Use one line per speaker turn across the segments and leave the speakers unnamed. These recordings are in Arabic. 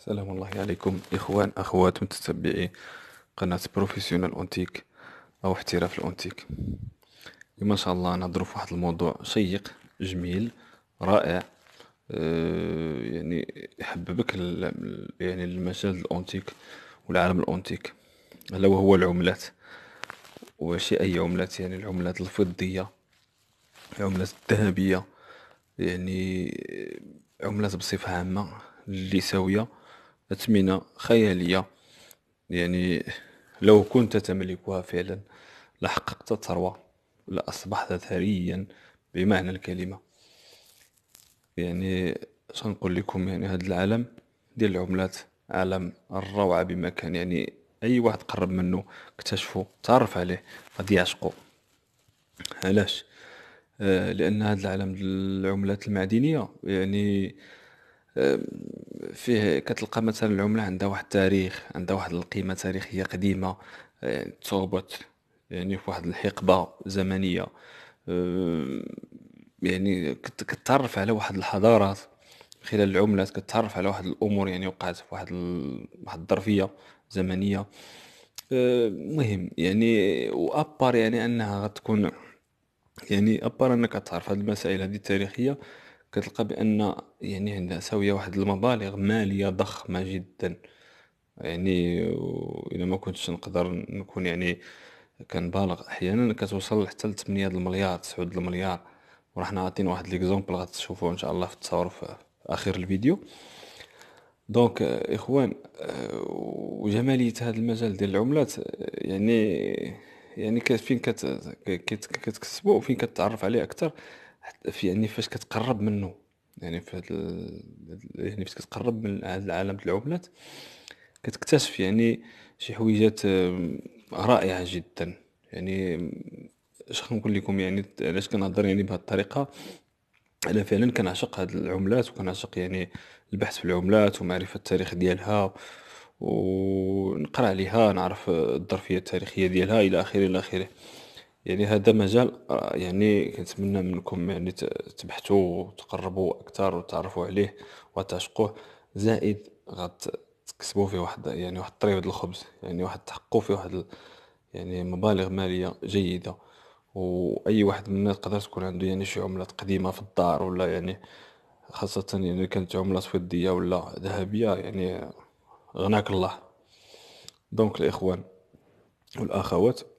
السلام الله عليكم اخوان اخوات متتبعي قناه بروفيسيونال اونتيك او احتراف الاونتيك اليوم ان شاء الله نهضروا في واحد الموضوع شيق جميل رائع أه يعني يحببك يعني المجال الاونتيك والعالم الاونتيك الا وهو العملات وشي اي عملات يعني العملات الفضيه العملات الذهبيه يعني عملات بصفه عامه اللي ساويه أثمنة خيالية يعني لو كنت تملكها فعلا لحققت الثروة لأصبحت ثريا بمعنى الكلمة يعني سنقول لكم يعني هذا العالم ديال العملات عالم الروعة بمكان يعني أي واحد قرب منه اكتشفه تعرف عليه غادي يعشقو علاش آه لأن هذا العالم العملات المعدنية يعني آه فيه كتلقى مثلا العملة عندها واحد التاريخ عندها واحد القيمة تاريخية قديمة آه، تربط يعني في واحد الحقبة زمنية آه، يعني كتعرف على واحد الحضارات خلال العملات كتعرف على واحد الأمور يعني وقعت في واحد واحد الظرفية زمنية آه، مهم يعني وأبار يعني أنها غتكون يعني أبار أنك تعرف هذه المسائل هذه التاريخية كتلقى بأن يعني عندها ساوية واحد المبالغ مالية ضخمة جدا يعني الى ما كنتش نقدر نكون يعني كنبالغ أحيانا كتوصل حتى لتمنية د المليار تسعود د المليار وراحنا عاطين واحد ليكزومبل غتشوفوه إن شاء الله في التصاور في آخر الفيديو دونك إخوان وجمالية هذا المجال ديال العملات يعني يعني فين كت كتكسبو وفين كتعرف عليه اكثر في يعني فاش كتقرب منه يعني في هذا يعني فاش كتقرب من هاد العالم ديال العملات كتكتشف يعني شي حويجات رائعة جدا يعني اش نقول لكم يعني علاش كنهضر يعني بهاد الطريقة انا فعلا كنعشق هاد العملات وكنعشق يعني البحث في العملات ومعرفة التاريخ ديالها ونقرا عليها نعرف الظرفية التاريخية ديالها الى اخره الى اخره يعني هذا مجال يعني كنتمنى منكم يعني تبحثوا وتقربوا اكثر وتعرفوا عليه وتشقوه زائد غتكسبوا فيه واحد يعني واحد الطريف ديال الخبز يعني واحد تحققوا فيه واحد يعني مبالغ مالية جيدة واي واحد منا تقدر تكون عنده يعني شي عملات قديمة في الدار ولا يعني خاصة يعني كانت عملة سويدية ولا ذهبية يعني غناك الله دونك الاخوان والاخوات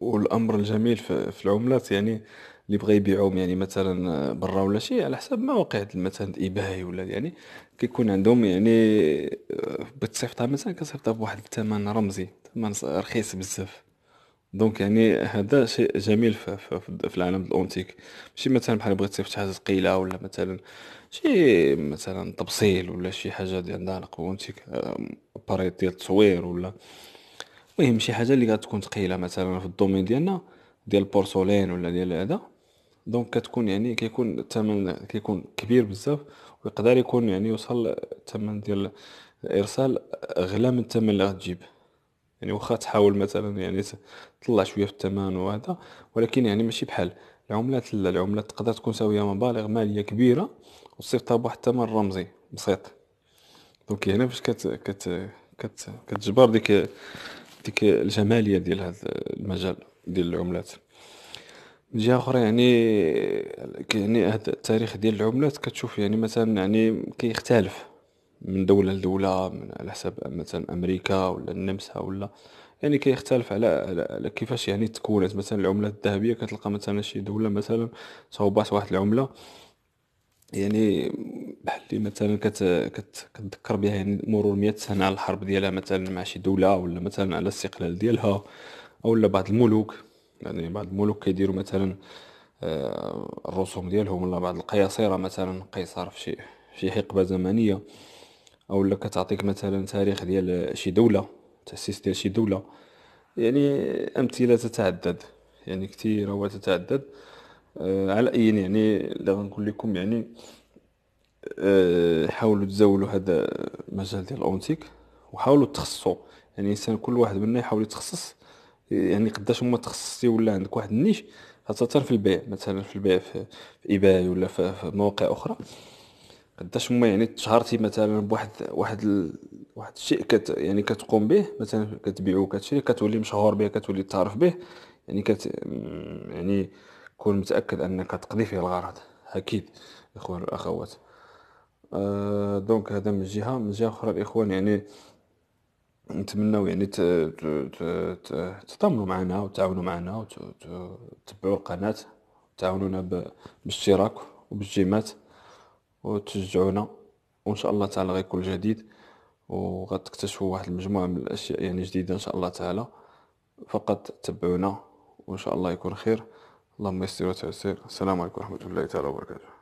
والامر الجميل في العملات يعني اللي بغى يبيعهم يعني مثلا آه، برا ولا شي على حسب مواقع مثلا ايباي ولا يعني كيكون عندهم يعني آه، بتصيفطها مثلا كتصيفطها بواحد الثمن رمزي ثمن رخيص بزاف دونك يعني هذا شيء جميل في, في, في العالم الاونتيك ماشي مثلا بحال بغيت تصيفط شي حاجه ثقيله ولا مثلا شي مثلا تبصيل ولا شي حاجه ديال عندها علاقه آه، باريت ديال التصوير ولا المهم شي حاجه اللي غتكون ثقيله مثلا في الدومين ديالنا ديال البورسولين ولا ديال هذا دونك كتكون يعني كيكون الثمن كيكون كبير بزاف ويقدر يكون يعني يوصل الثمن ديال الارسال اغلى من الثمن اللي غتجيب يعني واخا تحاول مثلا يعني تطلع شويه في الثمن وهذا ولكن يعني ماشي بحال العملات لا العملات تقدر تكون ساويه مبالغ ماليه كبيره وصيفطها بواحد الثمن رمزي بسيط دونك هنا فاش كت كت كت كتجبر ديك ديك الجماليه ديال هذا المجال ديال العملات من جهه اخرى يعني يعني هذا التاريخ ديال العملات كتشوف يعني مثلا يعني كيختلف من دولة لدولة من على حسب مثلا أمريكا ولا النمسا ولا يعني كيختلف على, على, كيفاش يعني تكونت مثلا العملات الذهبية كتلقى مثلا شي دولة مثلا صوبات واحد العملة يعني بحال اللي مثلا كت كت كتذكر بها يعني مرور 100 سنه على الحرب ديالها مثلا مع شي دوله ولا مثلا على الاستقلال ديالها لا بعض الملوك يعني بعض الملوك كيديروا مثلا آه، الرسوم ديالهم ولا بعض القياصره مثلا قيصر في شي في حقبه زمنيه او لا كتعطيك مثلا تاريخ ديال شي دوله تاسيس ديال شي دوله يعني امثله تتعدد يعني كثيره وتتعدد آه، على اي يعني اللي يعني غنقول لكم يعني آه، حاولوا تزاولوا هذا المجال ديال الاونتيك وحاولوا تخصصوا يعني الانسان كل واحد منا يحاول يتخصص يعني قداش ما تخصصتي ولا عندك واحد النيش خاصه في البيع مثلا في البيع في, ايباي ولا في, في مواقع اخرى قداش ما يعني تشهرتي مثلا بواحد واحد ال... واحد الشيء كت يعني كتقوم به مثلا كتبيعو كتشري كتولي مشهور به كتولي تعرف به يعني كت يعني كون متاكد انك تقضي فيه الغرض اكيد الاخوان الاخوات أه دونك هذا من جهه من جهه اخرى الاخوان يعني نتمناو يعني تتضامنوا معنا وتعاونوا معنا وتتبعوا القناه تعاونونا بالاشتراك وبالجيمات وتشجعونا وان شاء الله تعالى غيكون جديد وغتكتشفوا واحد المجموعه من الاشياء يعني جديده ان شاء الله تعالى فقط تبعونا وان شاء الله يكون خير اللهم يسر وتيسر السلام عليكم ورحمة الله تعالى وبركاته